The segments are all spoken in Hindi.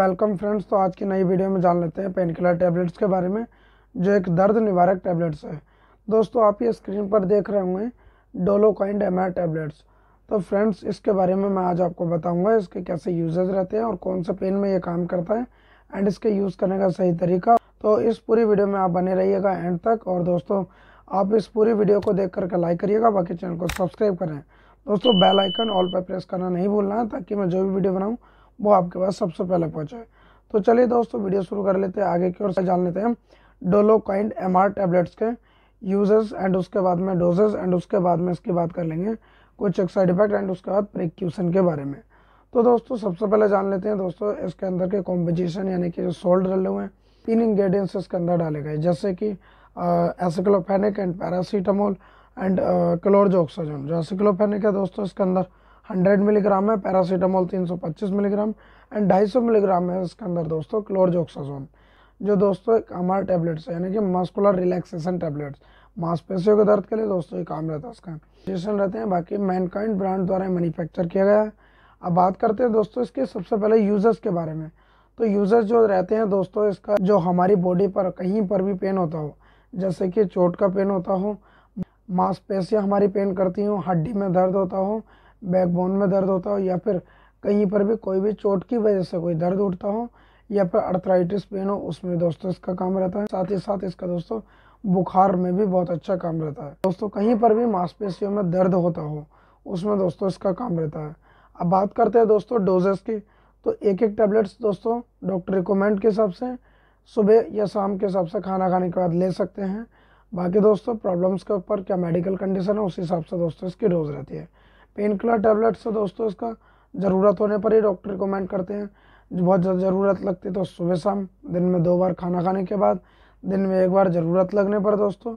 वेलकम फ्रेंड्स तो आज की नई वीडियो में जान लेते हैं पेन किलर टैबलेट्स के बारे में जो एक दर्द निवारक टैबलेट्स है दोस्तों आप ये स्क्रीन पर देख रहे होंगे डोलोकाइंड एम आर टैबलेट्स तो फ्रेंड्स इसके बारे में मैं आज आपको बताऊंगा इसके कैसे यूजेज रहते हैं और कौन से पेन में ये काम करता है एंड इसके यूज़ करने का सही तरीका तो इस पूरी वीडियो में आप बने रहिएगा एंड तक और दोस्तों आप इस पूरी वीडियो को देख करके लाइक करिएगा बाकी चैनल को सब्सक्राइब करें दोस्तों बेल आइकन ऑल पर प्रेस करना नहीं भूलना है ताकि मैं जो भी वीडियो बनाऊँ वो आपके पास सबसे पहले पहुँचे तो चलिए दोस्तों वीडियो शुरू कर लेते हैं आगे की ओर से जान लेते हैं काइंड एम आर टेबलेट्स के यूजेस एंड उसके बाद में डोजेज एंड उसके बाद में इसकी बात कर लेंगे कुछ साइड इफेक्ट एंड उसके बाद प्रिक्यूशन के बारे में तो दोस्तों सबसे पहले जान लेते हैं दोस्तों इसके अंदर के कॉम्पोजिशन यानी कि जो सोल्ट डाले हुए हैं तीन इंग्रेडिएंट्स इसके अंदर डाले गए जैसे कि aceclofenac and paracetamol and chlorzoxazone जो एसिक्लोफेनिक है दोस्तों इसके अंदर 100 मिलीग्राम है पैरासीटामोल 325 मिलीग्राम एंड 250 मिलीग्राम है इसके अंदर दोस्तों क्लोरजोक्साजोन जो दोस्तों एक हमारे टेबलेट्स है यानी कि मस्कुलर रिलैक्सेशन टेबलेट्स मांसपेशियों के दर्द के लिए दोस्तों ये काम रहता है इसका इंजेक्शन रहते हैं बाकी मैनकाइंड ब्रांड द्वारा मैन्युफैक्चर किया गया है अब बात करते हैं दोस्तों इसके सबसे पहले यूजर्स के बारे में तो यूजर्स जो रहते हैं दोस्तों इसका जो हमारी बॉडी पर कहीं पर भी पेन होता हो जैसे कि चोट का पेन होता हो मांसपेशियाँ हमारी पेन करती हों हड्डी में दर्द होता हो बैकबोन में दर्द होता हो या फिर कहीं पर भी कोई भी चोट की वजह से कोई दर्द उठता हो या फिर अर्थराइटिस पेन हो उसमें दोस्तों इसका काम रहता है साथ ही साथ इसका दोस्तों बुखार में भी बहुत अच्छा काम रहता है दोस्तों कहीं पर भी मांसपेशियों में दर्द होता हो उसमें दोस्तों इसका काम रहता है अब बात करते हैं दोस्तों डोजेस की तो एक एक टैबलेट्स दोस्तों डॉक्टर रिकमेंड के हिसाब से सुबह या शाम के हिसाब से खाना खाने के बाद ले सकते हैं बाकी दोस्तों प्रॉब्लम्स के ऊपर क्या मेडिकल कंडीशन है उस हिसाब से दोस्तों इसकी डोज रहती है पेन किलर टैबलेट से दोस्तों इसका ज़रूरत होने पर ही डॉक्टर रिकमेंड करते हैं बहुत ज़रूरत लगती है तो सुबह शाम दिन में दो बार खाना खाने के बाद दिन में एक बार ज़रूरत लगने पर दोस्तों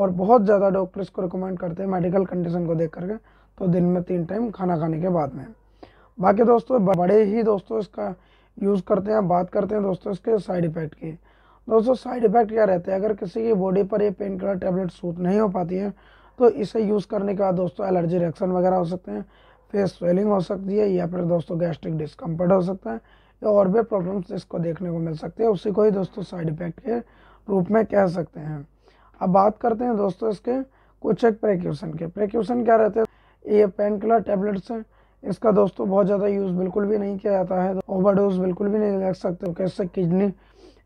और बहुत ज़्यादा डॉक्टर इसको रिकमेंड करते हैं मेडिकल कंडीशन को देख करके तो दिन में तीन टाइम खाना खाने के बाद में बाकी दोस्तों बड़े ही दोस्तों इसका यूज़ करते हैं बात करते हैं दोस्तों इसके साइड इफ़ेक्ट की दोस्तों साइड इफ़ेक्ट क्या रहते हैं अगर किसी की बॉडी पर ये पेन किलर टैबलेट सूट नहीं हो पाती है तो इसे यूज़ करने के बाद दोस्तों एलर्जी रिएक्शन वगैरह हो सकते हैं फेस स्वेलिंग हो सकती है या फिर दोस्तों गैस्ट्रिक डिस्कम्फर्ट हो सकता है या और भी प्रॉब्लम्स इसको देखने को मिल सकते हैं उसी को ही दोस्तों साइड इफेक्ट के रूप में कह सकते हैं अब बात करते हैं दोस्तों इसके कुछ एक प्रेक्यूसन के प्रिक्यूशन क्या रहते हैं ये पेन किलर टेबलेट्स हैं इसका दोस्तों बहुत ज़्यादा यूज़ बिल्कुल भी नहीं किया जाता है ओवरडोज बिल्कुल भी नहीं लग सकते कैसे किडनी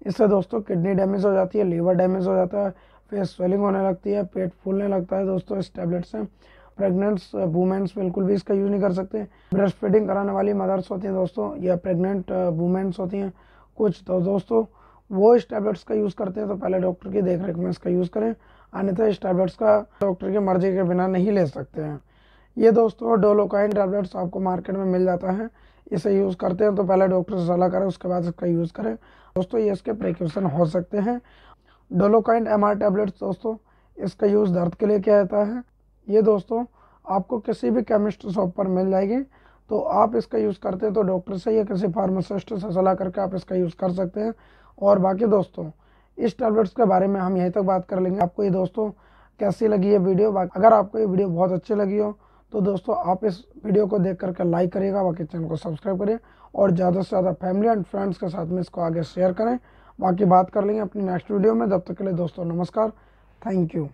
इससे दोस्तों किडनी डैमेज हो जाती है लीवर डैमेज हो जाता है पे स्वेलिंग होने लगती है पेट फूलने लगता है दोस्तों इस टैबलेट से प्रेग्नेंट्स वूमेंस बिल्कुल भी इसका यूज़ नहीं कर सकते ब्रेस्ट फीडिंग कराने वाली मदर्स होती हैं दोस्तों या प्रेग्नेंट वूमेंस होती हैं कुछ तो दोस्तों वो इस टैबलेट्स का यूज़ करते हैं तो पहले डॉक्टर की देख रेख में इसका यूज़ करें अन्यथा इस टैबलेट्स का डॉक्टर की मर्जी के बिना नहीं ले सकते हैं ये दोस्तों डोलोकाइन टैबलेट्स आपको मार्केट में मिल जाता है इसे यूज़ करते हैं तो पहले डॉक्टर से सलाह करें उसके बाद इसका यूज़ करें दोस्तों ये इसके प्रिक्यूशन हो सकते हैं डोलोकाइंड एम आर टेबलेट्स दोस्तों इसका यूज़ दर्द के लिए किया जाता है ये दोस्तों आपको किसी भी केमिस्ट शॉप पर मिल जाएगी तो आप इसका यूज़ करते हैं तो डॉक्टर से या किसी फार्मासिस्ट से सलाह करके आप इसका यूज़ कर सकते हैं और बाकी दोस्तों इस टैबलेट्स के बारे में हम यहीं तक बात कर लेंगे आपको ये दोस्तों कैसी लगी ये वीडियो अगर आपको ये वीडियो बहुत अच्छी लगी हो तो दोस्तों आप इस वीडियो को देख करके लाइक करिएगा बाकी चैनल को सब्सक्राइब करें और ज़्यादा से ज़्यादा फैमिली एंड फ्रेंड्स के साथ में इसको आगे शेयर करें बाकी बात कर लेंगे अपनी नेक्स्ट वीडियो में तब तक के लिए दोस्तों नमस्कार थैंक यू